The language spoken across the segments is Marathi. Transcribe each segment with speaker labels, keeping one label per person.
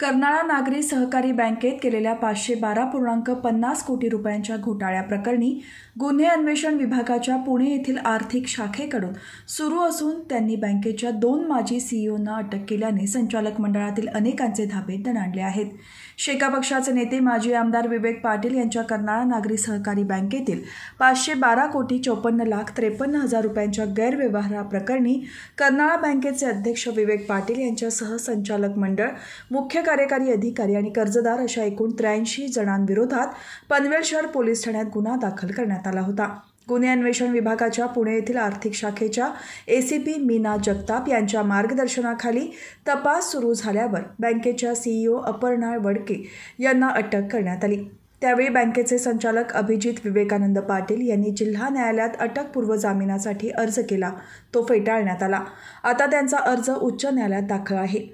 Speaker 1: कर्नाळा नागरी सहकारी बँकेत केलेल्या पाचशे बारा पूर्णांक पन्नास कोटी रुपयांच्या घोटाळ्याप्रकरणी गुन्हे अन्वेषण विभागाच्या पुणे येथील आर्थिक शाखेकडून सुरू असून त्यांनी बँकेच्या दोन माजी सीईओंना e अटक केल्याने संचालक मंडळातील अनेकांचे धाबे दणाणले आहेत शेका पक्षाचे नेते माजी आमदार विवेक पाटील यांच्या कर्नाळा नागरी सहकारी बँकेतील पाचशे बारा कोटी चौपन्न लाख त्रेपन्न हजार रुपयांच्या गैरव्यवहाराप्रकरणी कर्नाळा बँकेचे अध्यक्ष विवेक पाटील यांच्यासह संचालक मंडळ मुख्य कार्यकारी अधिकारी आणि कर्जदार अशा एकूण त्र्याऐंशी जणांविरोधात पनवेल शहर पोलीस ठाण्यात गुन्हा दाखल करण्यात आला होता गुन्हे अन्वेषण विभागाच्या पुणे येथील आर्थिक शाखेच्या एसीपी मीना जगताप यांच्या मार्गदर्शनाखाली तपास सुरू झाल्यावर बँकेच्या सीईओ e अपर्णा वडके यांना अटक करण्यात आली त्यावेळी बँकेचे संचालक अभिजित विवेकानंद पाटील यांनी जिल्हा न्यायालयात अटकपूर्व जामिनासाठी अर्ज केला तो फेटाळण्यात आला आता त्यांचा अर्ज उच्च न्यायालयात दाखल आहे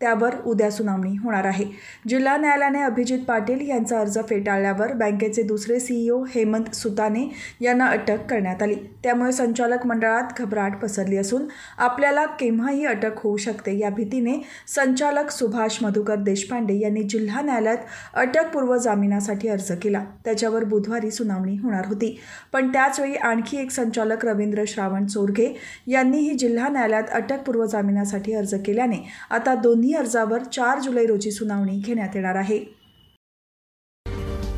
Speaker 1: त्यावर उद्या सुनावणी होणार आहे जिल्हा न्यायालयाने अभिजित पाटील यांचा अर्ज फेटाळल्यावर बँकेचे दुसरे सीईओ हेमंत सुताने यांना अटक करण्यात आली त्यामुळे संचालक मंडळात घबराट पसरली असून आपल्याला केव्हाही अटक होऊ शकते या भीतीने संचालक सुभाष मधुकर देशपांडे यांनी जिल्हा न्यायालयात अटकपूर्व जामिनासाठी अर्ज केला त्याच्यावर बुधवारी सुनावणी होणार होती पण त्याचवेळी आणखी एक संचालक रवींद्र श्रावण चोरघे यांनीही जिल्हा न्यायालयात अटकपूर्व जामिनासाठी अर्ज केल्याने आता दोन्ही दोन्ही अर्जावर चार जुलै रोजी सुनावणी घेण्यात येणार आहे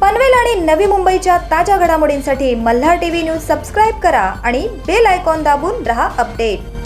Speaker 2: पनवेल आणि नवी मुंबईच्या ताज्या घडामोडींसाठी मल्हार टीव्ही न्यूज सबस्क्राईब करा आणि बेल आयकॉन दाबून रहा अपडेट